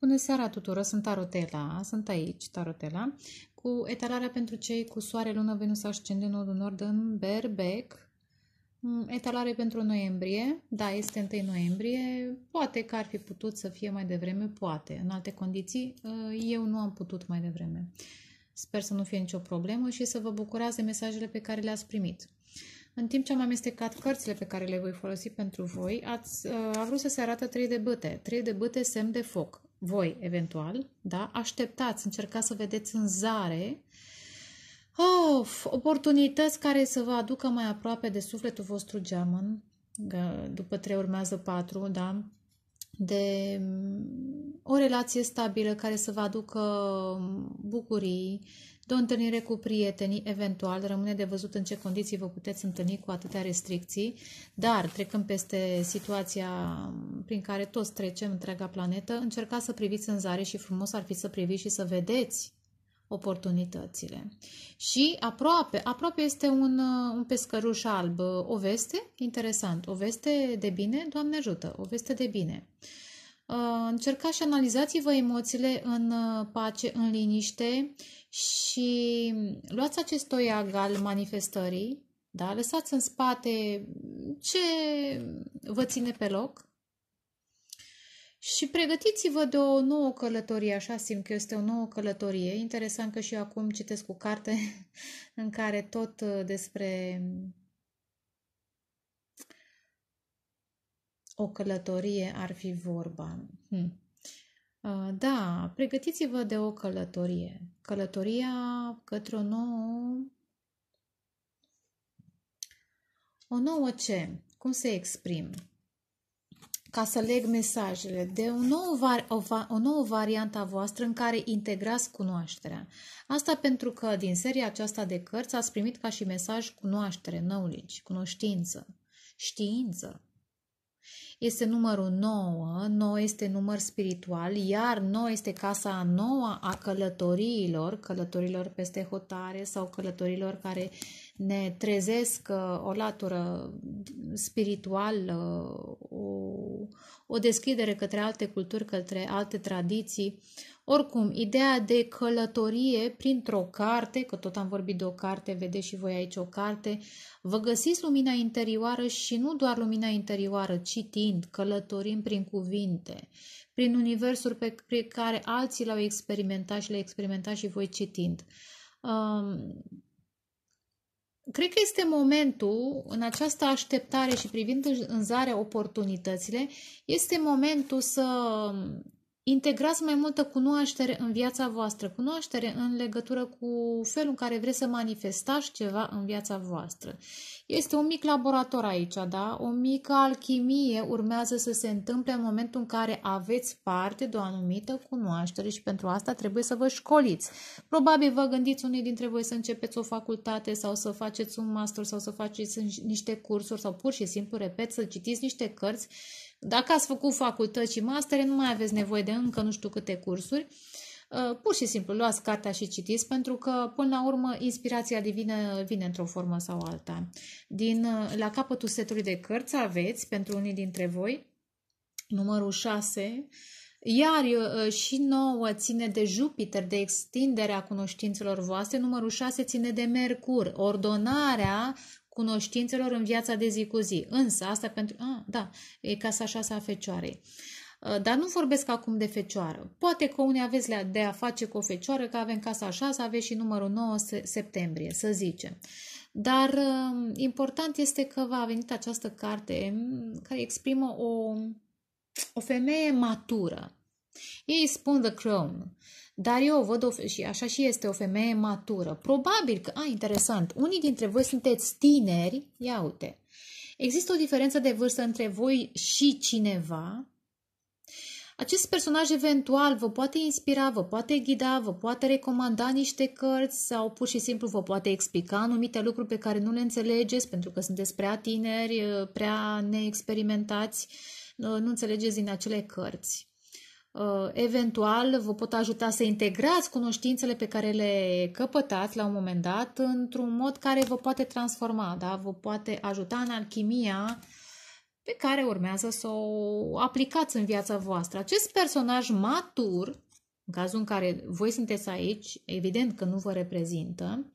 Bună seara tuturor, sunt Tarotela, sunt aici, Tarotela, cu etalarea pentru cei cu soare, lună, venus, ascendent, nodul nord în berbec, mm, etalare pentru noiembrie, da, este 1 noiembrie, poate că ar fi putut să fie mai devreme, poate, în alte condiții, ă, eu nu am putut mai devreme. Sper să nu fie nicio problemă și să vă bucurați de mesajele pe care le-ați primit. În timp ce am amestecat cărțile pe care le voi folosi pentru voi, ați, ă, a vrut să se arată trei de băte. Trei de băte semn de foc voi eventual, da? Așteptați, încercați să vedeți în zare of, oportunități care să vă aducă mai aproape de sufletul vostru geamăn, după trei urmează patru, da? De mm, o relație stabilă care să vă aducă bucurii, de o întâlnire cu prietenii, eventual, rămâne de văzut în ce condiții vă puteți întâlni cu atâtea restricții, dar trecând peste situația prin care toți trecem întreaga planetă, încercați să priviți în zare și frumos ar fi să priviți și să vedeți oportunitățile. Și aproape, aproape este un, un pescăruș alb, o veste, interesant, o veste de bine, Doamne ajută, o veste de bine. Uh, Uh, încercați și analizați-vă emoțiile în uh, pace, în liniște și luați acest toiag al manifestării, da? lăsați în spate ce vă ține pe loc și pregătiți-vă de o nouă călătorie, așa simt că este o nouă călătorie. Interesant că și eu acum citesc o carte în care tot uh, despre o călătorie ar fi vorba. Hmm. Da, pregătiți-vă de o călătorie. Călătoria către o nouă... O nouă ce? Cum se exprim? Ca să leg mesajele de o nouă, var- o, va- o nouă variantă a voastră în care integrați cunoașterea. Asta pentru că din seria aceasta de cărți ați primit ca și mesaj cunoaștere, knowledge, cunoștință, știință este numărul 9, 9 este număr spiritual, iar 9 este casa a 9 a călătoriilor, călătorilor peste hotare sau călătorilor care ne trezesc uh, o latură spirituală, uh, o, o deschidere către alte culturi, către alte tradiții, oricum, ideea de călătorie printr-o carte, că tot am vorbit de o carte, vedeți și voi aici o carte, vă găsiți lumina interioară și nu doar lumina interioară, citind, călătorim prin cuvinte, prin universuri pe, care alții l-au experimentat și le experimentați și voi citind. Um, cred că este momentul, în această așteptare și privind în zare oportunitățile, este momentul să integrați mai multă cunoaștere în viața voastră, cunoaștere în legătură cu felul în care vreți să manifestați ceva în viața voastră. Este un mic laborator aici, da? O mică alchimie urmează să se întâmple în momentul în care aveți parte de o anumită cunoaștere și pentru asta trebuie să vă școliți. Probabil vă gândiți unii dintre voi să începeți o facultate sau să faceți un master sau să faceți niște cursuri sau pur și simplu, repet, să citiți niște cărți dacă ați făcut facultăți și mastere, nu mai aveți nevoie de încă nu știu câte cursuri. Uh, pur și simplu, luați cartea și citiți, pentru că, până la urmă, inspirația divină vine într-o formă sau alta. Din, uh, la capătul setului de cărți aveți, pentru unii dintre voi, numărul 6, iar uh, și 9 ține de Jupiter, de extinderea cunoștințelor voastre, numărul 6 ține de Mercur, ordonarea cunoștințelor în viața de zi cu zi. Însă, asta pentru... A, ah, da, e casa șasea a fecioarei. Uh, dar nu vorbesc acum de fecioară. Poate că unii aveți de a face cu o fecioară, că avem casa să aveți și numărul 9 septembrie, să zicem. Dar um, important este că va a venit această carte mm, care exprimă o, o femeie matură. Ei spun The Crown. Dar eu văd o, și așa și este o femeie matură. Probabil că, a, interesant, unii dintre voi sunteți tineri, ia uite, există o diferență de vârstă între voi și cineva. Acest personaj eventual vă poate inspira, vă poate ghida, vă poate recomanda niște cărți sau pur și simplu vă poate explica anumite lucruri pe care nu le înțelegeți pentru că sunteți prea tineri, prea neexperimentați, nu înțelegeți din acele cărți. Uh, eventual vă pot ajuta să integrați cunoștințele pe care le căpătați la un moment dat într-un mod care vă poate transforma, da? vă poate ajuta în alchimia pe care urmează să o aplicați în viața voastră. Acest personaj matur, în cazul în care voi sunteți aici, evident că nu vă reprezintă,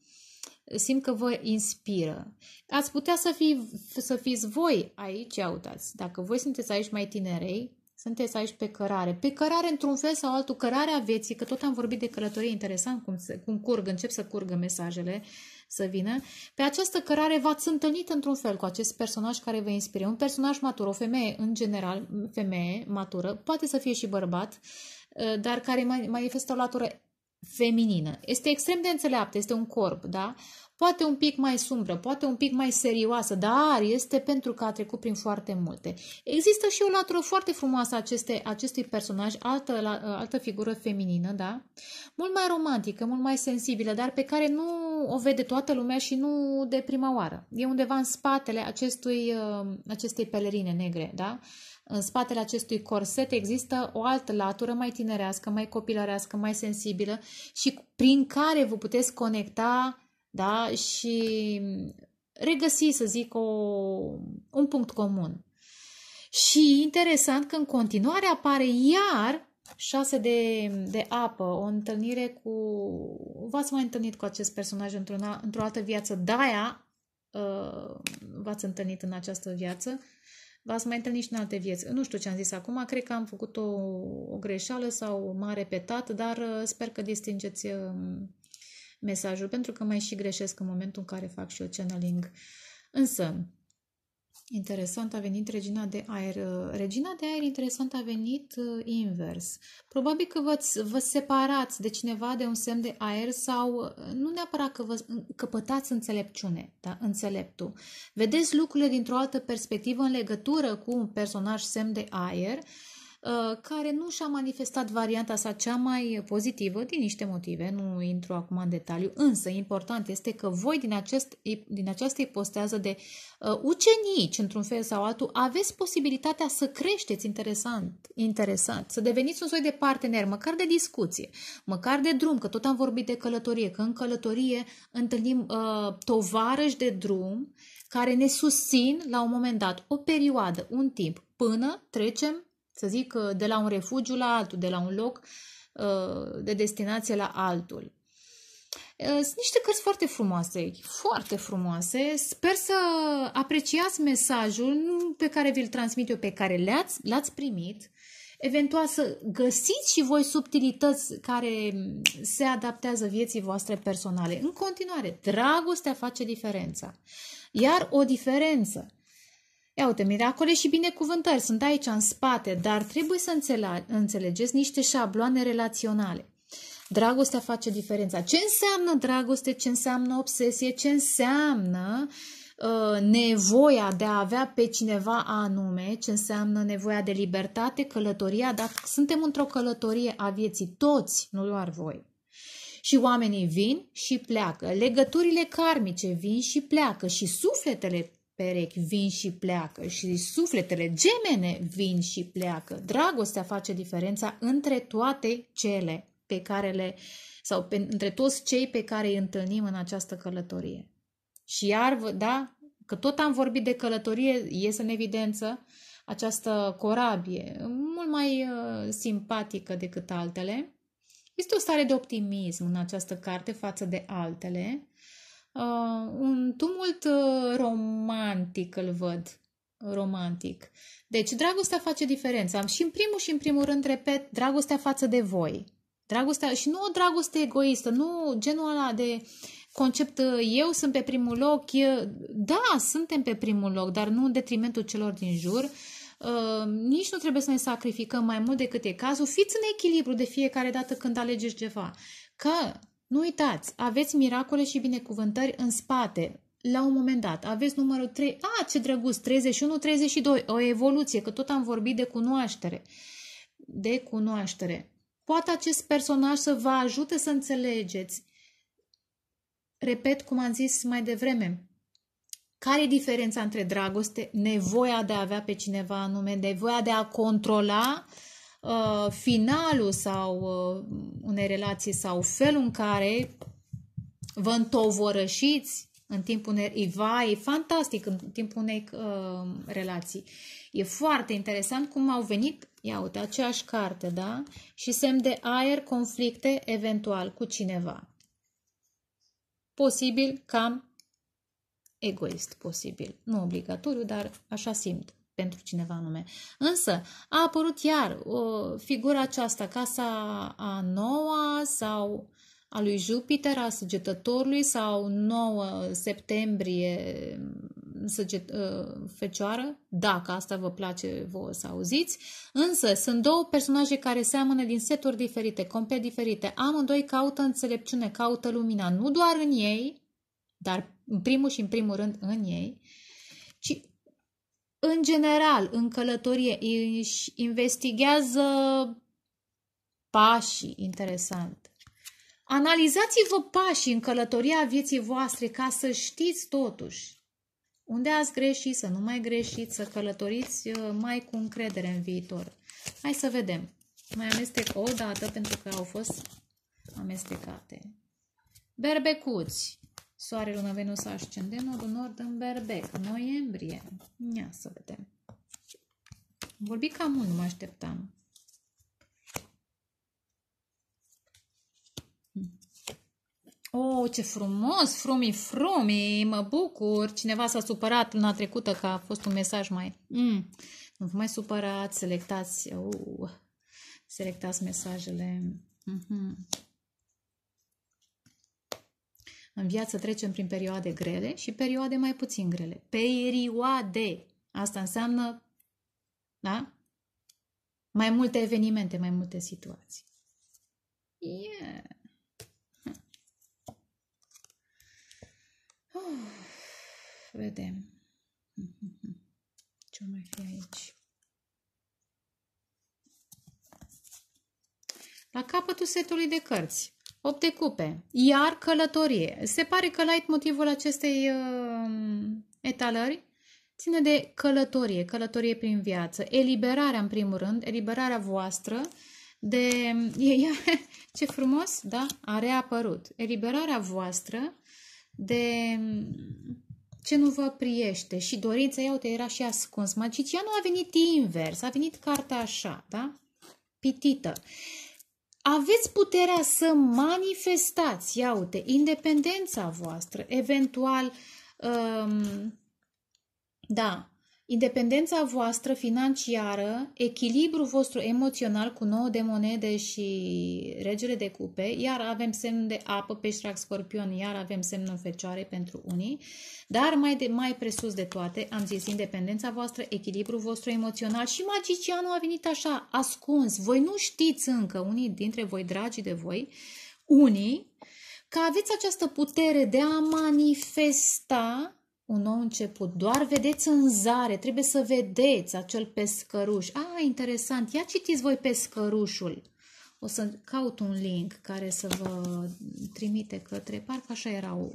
simt că vă inspiră. Ați putea să, fi, să fiți voi aici, uitați, dacă voi sunteți aici mai tinerei, sunteți aici pe cărare. Pe cărare, într-un fel sau altul, cărarea vieții, că tot am vorbit de călătorie interesant, cum, se, cum curg, încep să curgă mesajele, să vină. Pe această cărare v-ați întâlnit într-un fel cu acest personaj care vă inspiră. Un personaj matur, o femeie, în general, femeie matură, poate să fie și bărbat, dar care manifestă o latură feminină. Este extrem de înțeleaptă, este un corp, da? poate un pic mai sumbră, poate un pic mai serioasă, dar este pentru că a trecut prin foarte multe. Există și o latură foarte frumoasă aceste, acestui personaj, altă, la, ă, altă figură feminină, da? Mult mai romantică, mult mai sensibilă, dar pe care nu o vede toată lumea și nu de prima oară. E undeva în spatele acestui, ă, acestei pelerine negre, da? În spatele acestui corset există o altă latură mai tinerească, mai copilărească, mai sensibilă și prin care vă puteți conecta da? și regăsi, să zic, o, un punct comun. Și interesant că în continuare apare iar șase de, de apă, o întâlnire cu... V-ați mai întâlnit cu acest personaj într-o, într-o altă viață, Daia uh, v-ați întâlnit în această viață, v-ați mai întâlnit și în alte vieți. Nu știu ce am zis acum, cred că am făcut o, o greșeală sau m-am repetat, dar uh, sper că distingeți... Uh, mesajul, pentru că mai și greșesc în momentul în care fac și eu channeling. Însă, Interesant a venit regina de aer. Uh, regina de aer, interesant, a venit uh, invers. Probabil că vă, vă separați de cineva de un semn de aer sau uh, nu neapărat că vă căpătați înțelepciune, da? înțeleptul. Vedeți lucrurile dintr-o altă perspectivă în legătură cu un personaj semn de aer Uh, care nu și-a manifestat varianta sa cea mai pozitivă din niște motive, nu intru acum în detaliu, însă important este că voi din, acest, din această ipostează de uh, ucenici, într-un fel sau altul, aveți posibilitatea să creșteți interesant, interesant, să deveniți un soi de partener, măcar de discuție, măcar de drum, că tot am vorbit de călătorie, că în călătorie întâlnim uh, tovarăși de drum care ne susțin la un moment dat, o perioadă, un timp, până trecem să zic, de la un refugiu la altul, de la un loc uh, de destinație la altul. Uh, sunt niște cărți foarte frumoase, foarte frumoase. Sper să apreciați mesajul pe care vi-l transmit eu, pe care le-ați, l-ați primit. Eventual să găsiți și voi subtilități care se adaptează vieții voastre personale. În continuare, dragostea face diferența. Iar o diferență Ia uite, miracole și binecuvântări sunt aici în spate, dar trebuie să înțelegeți niște șabloane relaționale. Dragostea face diferența. Ce înseamnă dragoste, ce înseamnă obsesie, ce înseamnă uh, nevoia de a avea pe cineva anume, ce înseamnă nevoia de libertate, călătoria, dar suntem într-o călătorie a vieții, toți, nu doar voi. Și oamenii vin și pleacă, legăturile karmice vin și pleacă și sufletele perechi vin și pleacă și sufletele gemene vin și pleacă. Dragostea face diferența între toate cele pe care le sau pe, între toți cei pe care îi întâlnim în această călătorie. Și iar, da, că tot am vorbit de călătorie, ies în evidență această corabie, mult mai uh, simpatică decât altele. Este o stare de optimism în această carte față de altele, uh, un tumult uh, romantic îl văd, romantic. Deci dragostea face diferența. Și în primul și în primul rând, repet, dragostea față de voi. Dragostea, și nu o dragoste egoistă, nu genul ăla de concept uh, eu sunt pe primul loc, eu, da, suntem pe primul loc, dar nu în detrimentul celor din jur. Uh, nici nu trebuie să ne sacrificăm mai mult decât e cazul. Fiți în echilibru de fiecare dată când alegeți ceva. Că nu uitați, aveți miracole și binecuvântări în spate. La un moment dat, aveți numărul 3, a, ce drăguț, 31-32, o evoluție, că tot am vorbit de cunoaștere. De cunoaștere. Poate acest personaj să vă ajute să înțelegeți. Repet cum am zis mai devreme, care e diferența între dragoste, nevoia de a avea pe cineva anume, nevoia de a controla Uh, finalul sau uh, unei relații sau felul în care vă întovorășiți în timpul unei va, e fantastic în timpul unei uh, relații. E foarte interesant cum au venit, ia uite, aceeași carte, da? Și semn de aer, conflicte eventual cu cineva. Posibil cam egoist, posibil. Nu obligatoriu, dar așa simt pentru cineva anume. Însă a apărut iar o figura aceasta, casa a noua sau a lui Jupiter, a săgetătorului sau 9 septembrie mm, săget, uh, ă, fecioară, dacă asta vă place vouă să auziți. Însă sunt două personaje care seamănă din seturi diferite, complet diferite. Amândoi caută înțelepciune, caută lumina, nu doar în ei, dar în primul și în primul rând în ei, ci în general, în călătorie, își investigează pașii, interesant. Analizați-vă pașii în călătoria vieții voastre ca să știți totuși unde ați greșit, să nu mai greșiți, să călătoriți uh, mai cu încredere în viitor. Hai să vedem. Mai amestec o dată pentru că au fost amestecate. Berbecuți. Soare, Luna, Venus, Ascendent, Nodul Nord în Berbec, noiembrie. Ia să vedem. Am vorbit cam mult, nu mă așteptam. Oh, ce frumos, frumi, frumi, mă bucur. Cineva s-a supărat luna trecută că a fost un mesaj mai... Mm. Nu vă mai supărați, selectați, uh, selectați mesajele. Mm-hmm. În viață trecem prin perioade grele și perioade mai puțin grele. Perioade. Asta înseamnă, da? Mai multe evenimente, mai multe situații. Yeah. Uh, vedem. Ce mai fi aici? La capătul setului de cărți. 8 de cupe, iar călătorie. Se pare că light motivul acestei uh, etalări ține de călătorie, călătorie prin viață, eliberarea în primul rând, eliberarea voastră de... E, e, ce frumos, da? A reapărut. Eliberarea voastră de mm, ce nu vă priește și dorința, iau te era și ascuns. Magicianul a venit invers, a venit cartea așa, da? Pitită aveți puterea să manifestați, ia uite, independența voastră, eventual, um, da, Independența voastră financiară, echilibru vostru emoțional cu 9 de monede și regele de cupe, iar avem semn de apă, peștrac, scorpion, iar avem semnul fecioare pentru unii, dar mai, de, mai presus de toate, am zis independența voastră, echilibru vostru emoțional și magicianul a venit așa, ascuns. Voi nu știți încă, unii dintre voi, dragi de voi, unii, că aveți această putere de a manifesta un nou început. Doar vedeți în zare, trebuie să vedeți acel pescăruș. Ah, interesant, ia citiți voi pescărușul. O să caut un link care să vă trimite către, parcă așa era o,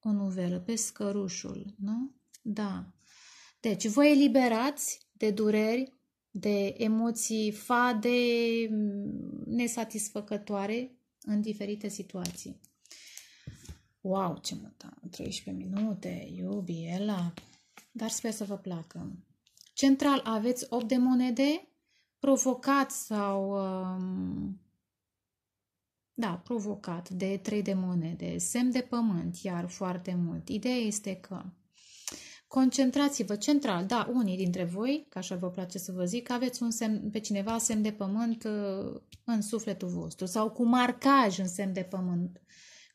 o nuvelă, pescărușul, nu? Da. Deci, vă eliberați de dureri, de emoții fade, nesatisfăcătoare în diferite situații. Wow, ce mută! 13 minute, iubi, Ela! Dar sper să vă placă. Central aveți 8 de monede, provocat sau... Um, da, provocat de 3 de monede, semn de pământ, iar foarte mult. Ideea este că concentrați-vă central, da, unii dintre voi, ca așa vă place să vă zic, aveți un semn, pe cineva semn de pământ uh, în sufletul vostru sau cu marcaj în semn de pământ. Uh,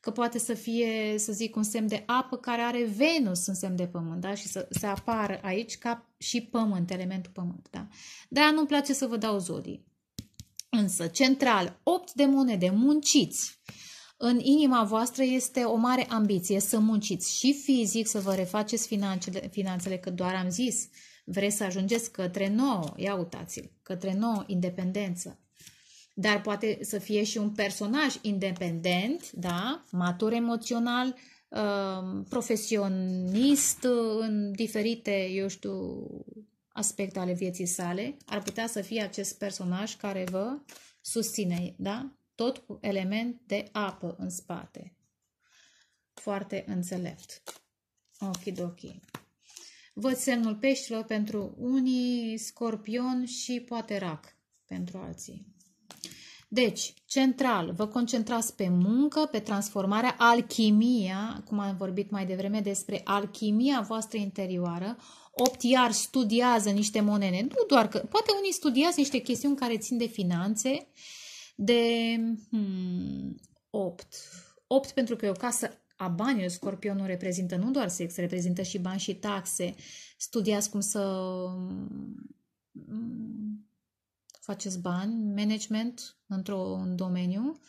că poate să fie, să zic, un semn de apă care are Venus în semn de pământ, da? Și să, să apară aici ca și pământ, elementul pământ, da? De-aia nu-mi place să vă dau zodii. Însă, central, 8 de monede, munciți. În inima voastră este o mare ambiție să munciți și fizic, să vă refaceți finanțele, finanțele că doar am zis, vreți să ajungeți către nouă, ia uitați-l, către nouă independență, dar poate să fie și un personaj independent, da? matur emoțional, uh, profesionist uh, în diferite, eu știu, aspecte ale vieții sale, ar putea să fie acest personaj care vă susține, da? Tot cu element de apă în spate. Foarte înțelept. Okidoki. Văd semnul peștilor pentru unii, scorpion și poate rac pentru alții. Deci, central, vă concentrați pe muncă, pe transformarea, alchimia, cum am vorbit mai devreme despre alchimia voastră interioară. Opt iar studiază niște monede, nu doar că, poate unii studiază niște chestiuni care țin de finanțe, de hmm, opt opt pentru că e o casă a banilor, scorpionul reprezintă nu doar sex, reprezintă și bani și taxe. Studiați cum să faceți bani, management într-un domeniu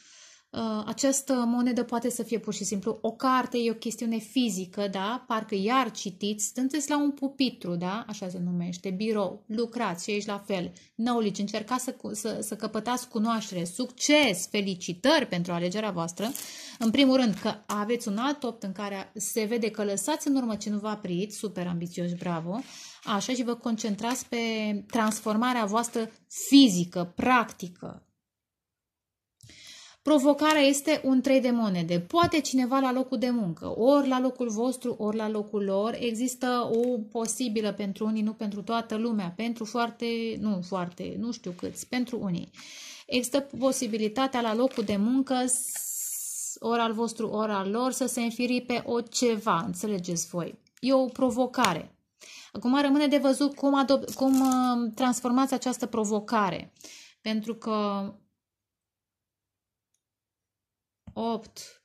Uh, această monedă poate să fie pur și simplu o carte, e o chestiune fizică, da? Parcă iar citiți, stânteți la un pupitru, da? Așa se numește, birou, lucrați și ești la fel. Knowledge, încercați să, să, să căpătați cunoaștere, succes, felicitări pentru alegerea voastră. În primul rând că aveți un alt opt în care se vede că lăsați în urmă ce nu vă apriți, super ambițios, bravo, așa și vă concentrați pe transformarea voastră fizică, practică, Provocarea este un trei de monede. Poate cineva la locul de muncă, ori la locul vostru, ori la locul lor. Există o posibilă pentru unii, nu pentru toată lumea, pentru foarte, nu foarte, nu știu câți, pentru unii. Există posibilitatea la locul de muncă, ori al vostru, ori al lor, să se înfiripe o ceva, înțelegeți voi. E o provocare. Acum rămâne de văzut cum, cum uh, transformați această provocare. Pentru că 8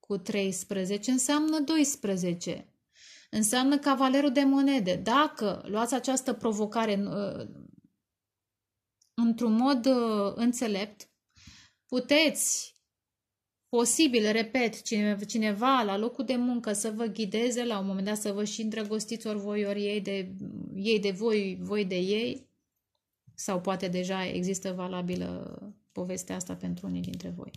cu 13 înseamnă 12. Înseamnă cavalerul de monede. Dacă luați această provocare uh, într-un mod uh, înțelept, puteți, posibil, repet, cineva la locul de muncă să vă ghideze la un moment dat, să vă și îndrăgostiți ori voi, ori ei de, ei de voi, voi de ei, sau poate deja există valabilă povestea asta pentru unii dintre voi.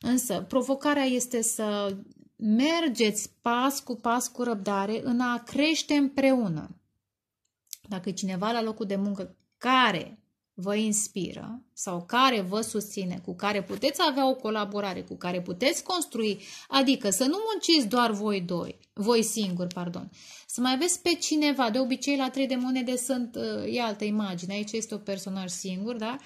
Însă, provocarea este să mergeți pas cu pas cu răbdare în a crește împreună. Dacă e cineva la locul de muncă care vă inspiră sau care vă susține, cu care puteți avea o colaborare, cu care puteți construi, adică să nu munciți doar voi doi, voi singuri, pardon, să mai aveți pe cineva, de obicei la trei de monede sunt, uh, e altă imagine, aici este o personaj singur, da?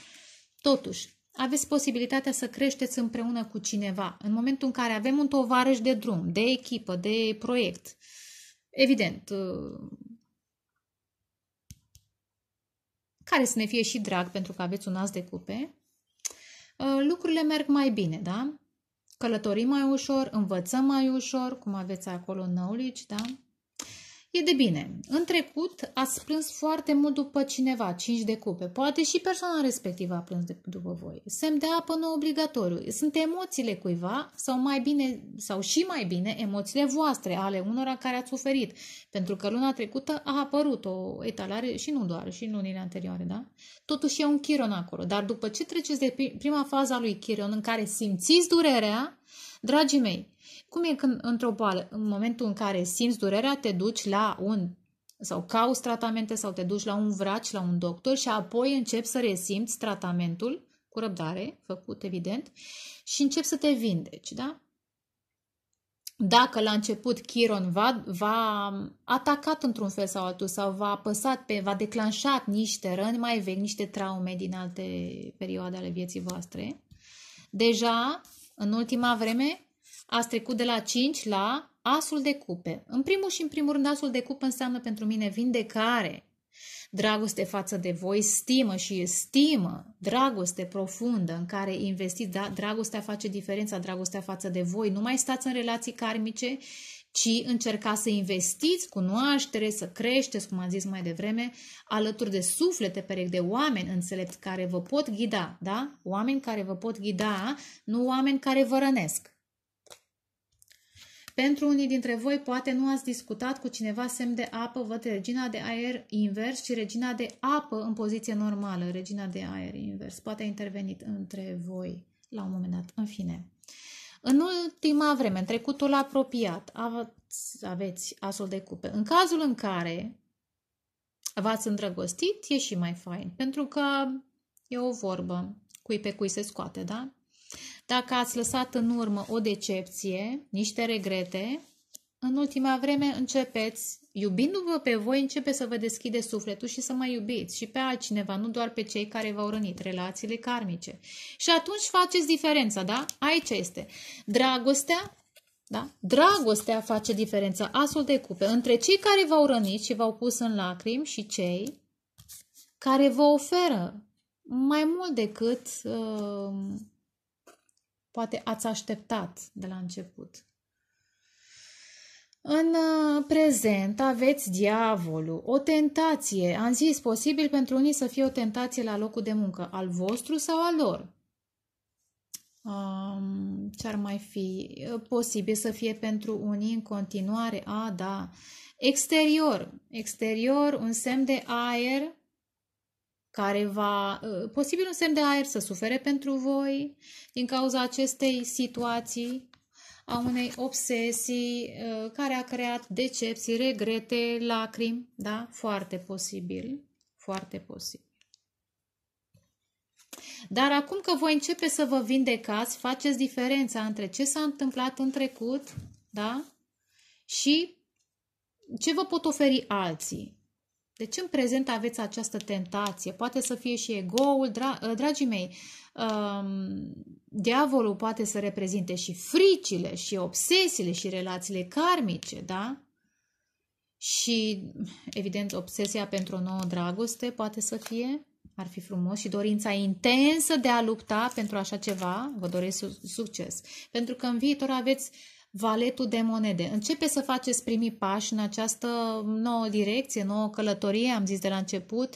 Totuși, aveți posibilitatea să creșteți împreună cu cineva. În momentul în care avem un tovarăș de drum, de echipă, de proiect, evident, uh, care să ne fie și drag pentru că aveți un as de cupe, uh, lucrurile merg mai bine, da? Călătorim mai ușor, învățăm mai ușor, cum aveți acolo în knowledge, da? E de bine, în trecut ați plâns foarte mult după cineva, cinci de cupe. Poate și persoana respectivă a plâns de, după voi. Semn de apă nu obligatoriu. Sunt emoțiile cuiva sau mai bine, sau și mai bine, emoțiile voastre, ale unora care ați suferit. Pentru că luna trecută a apărut o etalare și nu doar, și în lunile anterioare, da? Totuși e un chiron acolo. Dar după ce treceți de prima fază a lui chiron în care simțiți durerea, dragii mei, cum e când într-o boală, în momentul în care simți durerea, te duci la un sau cauți tratamente sau te duci la un vrac, la un doctor și apoi începi să resimți tratamentul cu răbdare, făcut evident, și începi să te vindeci, da? Dacă la început Chiron va, va atacat într-un fel sau altul sau va apăsat pe, va declanșat niște răni mai vechi, niște traume din alte perioade ale vieții voastre, deja în ultima vreme Ați trecut de la 5 la asul de cupe. În primul și în primul rând, asul de cupe înseamnă pentru mine vindecare, dragoste față de voi, stimă și stimă, dragoste profundă în care investiți, da, dragostea face diferența, dragostea față de voi. Nu mai stați în relații karmice, ci încercați să investiți cunoaștere, să creșteți, cum am zis mai devreme, alături de suflete perechi de oameni înțelepți care vă pot ghida, da? Oameni care vă pot ghida, nu oameni care vă rănesc. Pentru unii dintre voi, poate nu ați discutat cu cineva semn de apă, văd regina de aer invers și regina de apă în poziție normală, regina de aer invers. Poate a intervenit între voi la un moment dat. În fine, în ultima vreme, în trecutul apropiat, aveți, asul de cupe. În cazul în care v-ați îndrăgostit, e și mai fain, pentru că e o vorbă, cui pe cui se scoate, da? Dacă ați lăsat în urmă o decepție, niște regrete, în ultima vreme începeți, iubindu-vă pe voi, începe să vă deschide sufletul și să mai iubiți și pe altcineva, nu doar pe cei care v-au rănit, relațiile karmice. Și atunci faceți diferența, da? Aici este. Dragostea, da? Dragostea face diferența, asul de cupe, între cei care v-au rănit și v-au pus în lacrimi și cei care vă oferă mai mult decât uh, poate ați așteptat de la început. În uh, prezent aveți diavolul, o tentație, am zis, posibil pentru unii să fie o tentație la locul de muncă, al vostru sau al lor. Um, ce ar mai fi? Uh, posibil să fie pentru unii în continuare, a, da. Exterior, exterior, un semn de aer care va, ă, posibil un semn de aer să sufere pentru voi din cauza acestei situații, a unei obsesii ă, care a creat decepții, regrete, lacrimi, da? Foarte posibil, foarte posibil. Dar acum că voi începe să vă vindecați, faceți diferența între ce s-a întâmplat în trecut, da? Și ce vă pot oferi alții. Deci în prezent aveți această tentație, poate să fie și egoul, dra- ă, dragii mei, um, diavolul poate să reprezinte și fricile, și obsesiile, și relațiile karmice, da? Și, evident, obsesia pentru o nouă dragoste poate să fie, ar fi frumos, și dorința intensă de a lupta pentru așa ceva, vă doresc succes. Pentru că în viitor aveți uh, valetul de monede. Începe să faceți primii pași în această nouă direcție, nouă călătorie, am zis de la început,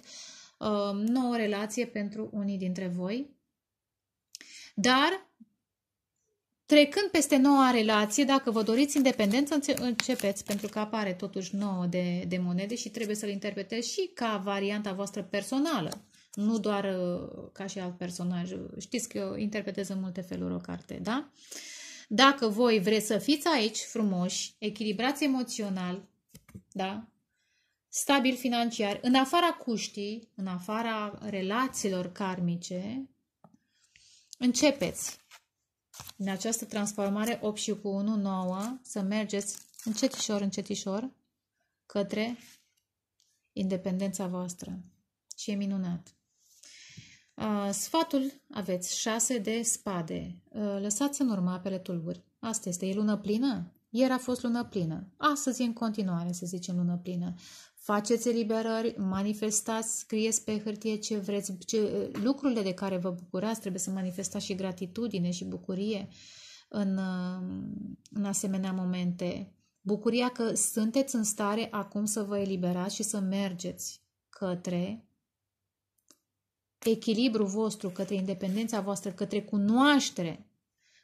uh, nouă relație pentru unii dintre voi. Dar, trecând peste noua relație, dacă vă doriți independență, începeți, pentru că apare totuși nouă de, de monede și trebuie să-l interpretezi și ca varianta voastră personală nu doar uh, ca și alt personaj. Știți că eu interpretez în multe feluri o carte, da? Uh, dacă voi vreți să fiți aici frumoși, echilibrați emoțional, da? stabil financiar, în afara cuștii, în afara relațiilor karmice, începeți în această transformare 8 și cu 1, 9, să mergeți încetișor, încetișor, către independența voastră. Și e minunat. Uh, sfatul aveți șase de spade. Uh, lăsați în urma apele tulburi. Asta este, e lună plină? Ieri a fost lună plină. Astăzi e în continuare, să zicem, lună plină. Faceți eliberări, manifestați, scrieți pe hârtie ce vreți, ce, lucrurile de care vă bucurați, trebuie să manifestați și gratitudine și bucurie în, uh, în asemenea momente. Bucuria că sunteți în stare acum să vă eliberați și să mergeți către echilibru vostru către independența voastră, către cunoaștere,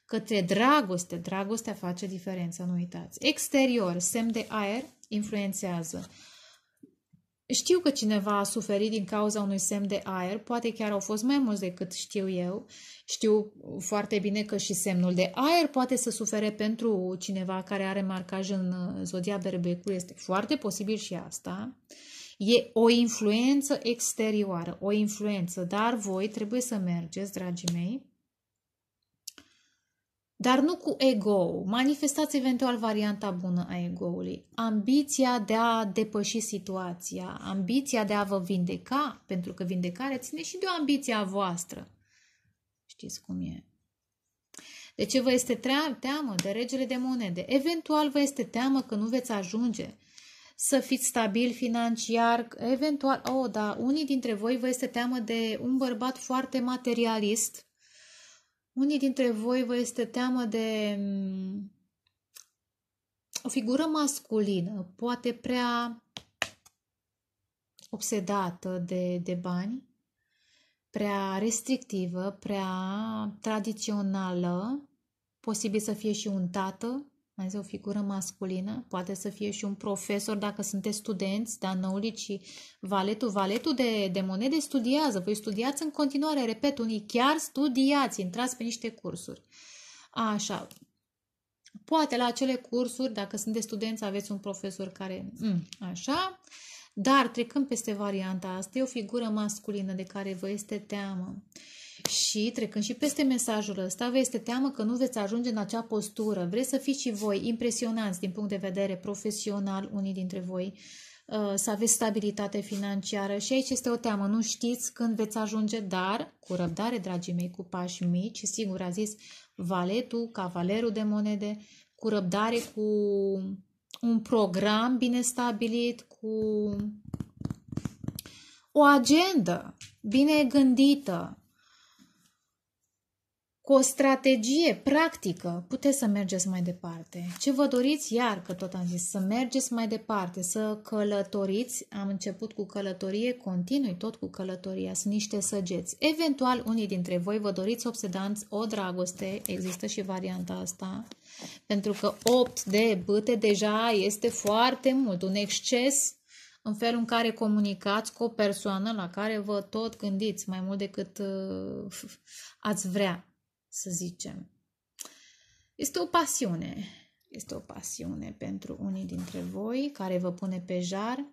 către dragoste. Dragostea face diferența, nu uitați. Exterior, semn de aer, influențează. Știu că cineva a suferit din cauza unui semn de aer, poate chiar au fost mai mulți decât știu eu. Știu foarte bine că și semnul de aer poate să sufere pentru cineva care are marcaj în uh, zodia berbecului, este foarte posibil și asta. Uh, E o influență exterioară, o influență, dar voi trebuie să mergeți, dragii mei, dar nu cu ego. Manifestați eventual varianta bună a egoului. Ambiția de a depăși situația, ambiția de a vă vindeca, pentru că vindecarea ține și de o ambiție a voastră. Știți cum e. De ce vă este teamă de regele de monede? Eventual vă este teamă că nu veți ajunge să fiți stabil financiar, eventual, oh da, unii dintre voi vă este teamă de un bărbat foarte materialist, unii dintre voi vă este teamă de mm, o figură masculină, poate prea obsedată de, de bani, prea restrictivă, prea tradițională, posibil să fie și un tată, mai o figură masculină, poate să fie și un profesor dacă sunteți studenți, dar Năulici și valetul, valetul de, de monede studiază, voi studiați în continuare, repet, unii chiar studiați, intrați pe niște cursuri. Așa, poate la acele cursuri, dacă sunteți studenți, aveți un profesor care, mm, așa, dar trecând peste varianta asta, e o figură masculină de care vă este teamă. Uh, și trecând și peste mesajul ăsta, vă este teamă că nu veți ajunge în acea postură. Vreți să fiți și voi impresionați din punct de vedere profesional, unii dintre voi, uh, să aveți stabilitate financiară și aici este o teamă. Nu știți când veți ajunge, dar cu răbdare, dragii mei, cu pași mici, sigur a zis valetul, cavalerul de monede, cu răbdare, cu un program bine stabilit, cu o agendă bine gândită, cu o strategie practică puteți să mergeți mai departe. Ce vă doriți? Iar că tot am zis, să mergeți mai departe, să călătoriți. Am început cu călătorie, continui tot cu călătoria. Sunt niște săgeți. Eventual, unii dintre voi vă doriți obsedanți o dragoste. Există și varianta asta. Pentru că 8 de băte deja este foarte mult. Un exces în felul în care comunicați cu o persoană la care vă tot gândiți mai mult decât uh, ați vrea să zicem. Este o pasiune. Este o pasiune pentru unii dintre voi care vă pune pe jar.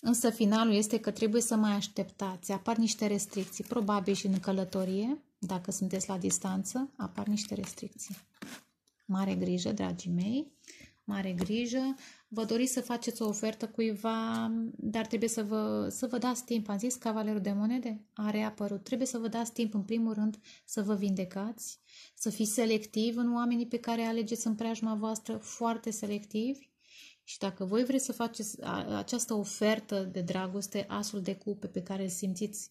Însă finalul este că trebuie să mai așteptați. Apar niște restricții, probabil și în călătorie, dacă sunteți la distanță, apar niște restricții. Mare grijă, dragii mei, mare grijă vă doriți să faceți o ofertă cuiva, dar trebuie să vă, să vă dați timp. Am zis, cavalerul de monede a reapărut. Trebuie să vă dați timp, în primul rând, să vă vindecați, să fiți selectiv în oamenii pe care alegeți în preajma voastră, foarte selectivi. Și dacă voi vreți să faceți această ofertă de dragoste, asul de cupe pe care îl simțiți,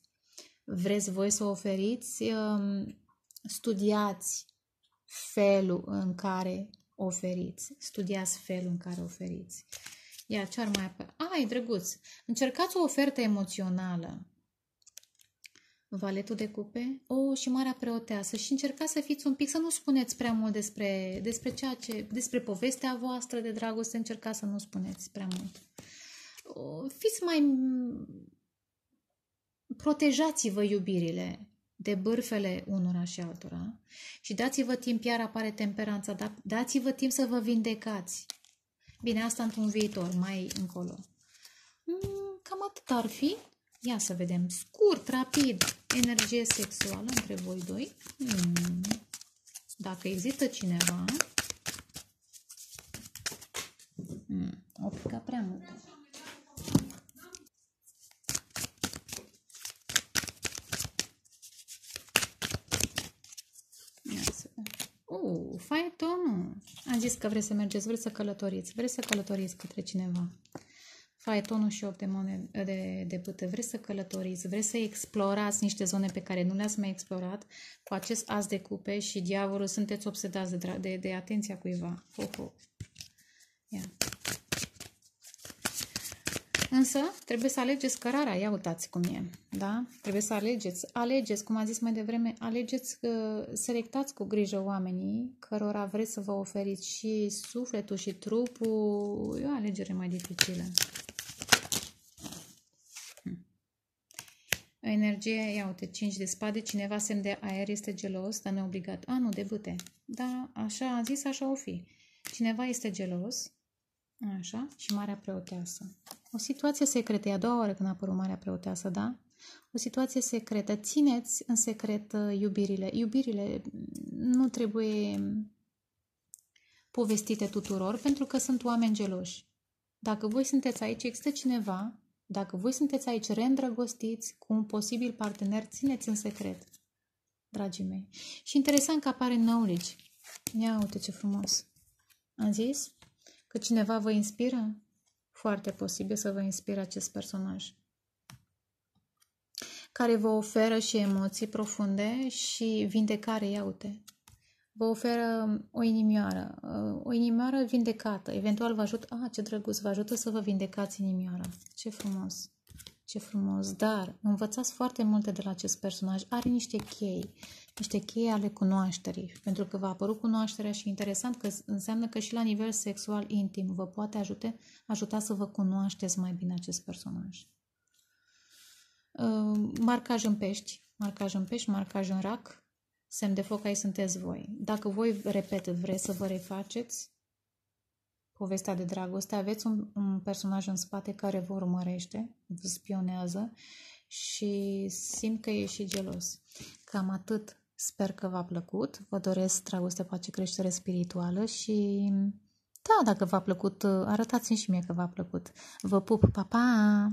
vreți voi să o oferiți, um, studiați felul în care oferiți. Studiați felul în care oferiți. Ia, ce ar mai apărea? Ai, ah, drăguț! Încercați o ofertă emoțională. Valetul de cupe? O, oh, și Marea Preoteasă. Și încercați să fiți un pic, să nu spuneți prea mult despre, despre ceea ce, despre povestea voastră de dragoste, încercați să nu spuneți prea mult. Oh, fiți mai... Protejați-vă iubirile de bârfele unora și altora și dați-vă timp, iar apare temperanța, da, dați-vă timp să vă vindecați. Bine, asta într-un viitor, mai încolo. Mm, cam atât ar fi. Ia să vedem. Scurt, rapid, energie sexuală între voi doi. Mm. Dacă există cineva, că vreți să mergeți, vreți să călătoriți, vreți să călătoriți către cineva. Faetonul și 8 de, mone, de, de pâte, vreți să călătoriți, vreți să explorați niște zone pe care nu le-ați mai explorat, cu acest as de cupe și diavolul sunteți obsedați de, de, de atenția cuiva. Ho, ho. Ia. Însă, trebuie să alegeți cărarea. Ia uitați cum e. Da? Trebuie să alegeți. Alegeți, cum am zis mai devreme, alegeți, uh, selectați cu grijă oamenii cărora vreți să vă oferiți și sufletul și trupul. E o alegere mai dificilă. Hm. Energie, ia uite, 5 de spade, cineva semn de aer este gelos, dar neobligat. A, nu, de bute. Da, așa a zis, așa o fi. Cineva este gelos, așa, și marea preoteasă. O situație secretă, e a doua oară când a apărut Marea Preoteasă, da? O situație secretă. Țineți în secret uh, iubirile. Iubirile mm, nu trebuie mm, povestite tuturor pentru că sunt oameni geloși. Dacă voi sunteți aici, există cineva, dacă voi sunteți aici reîndrăgostiți cu un posibil partener, țineți în secret, dragii mei. Și interesant că apare knowledge. Ia uite ce frumos. Am zis că cineva vă inspiră? Foarte posibil să vă inspire acest personaj care vă oferă și emoții profunde și vindecare, iaute. Vă oferă o inimioară, o inimioară vindecată. Eventual vă ajută, a, ah, ce drăguț, vă ajută să vă vindecați inimioara. Ce frumos! Ce frumos, dar învățați foarte multe de la acest personaj. Are niște chei, niște chei ale cunoașterii, pentru că va apărut cunoașterea și interesant că înseamnă că și la nivel sexual intim vă poate ajute, ajuta să vă cunoașteți mai bine acest personaj. Uh, marcaj în pești, marcaj în pești, marcaj în rac, semn de foc, aici sunteți voi. Dacă voi, repet, vreți să vă refaceți, povestea de dragoste, aveți un, un personaj în spate care vă urmărește, vă spionează și simt că e și gelos. Cam atât. Sper că v-a plăcut. Vă doresc dragoste, pace, creștere spirituală și da, dacă v-a plăcut, arătați-mi și mie că v-a plăcut. Vă pup, pa, pa!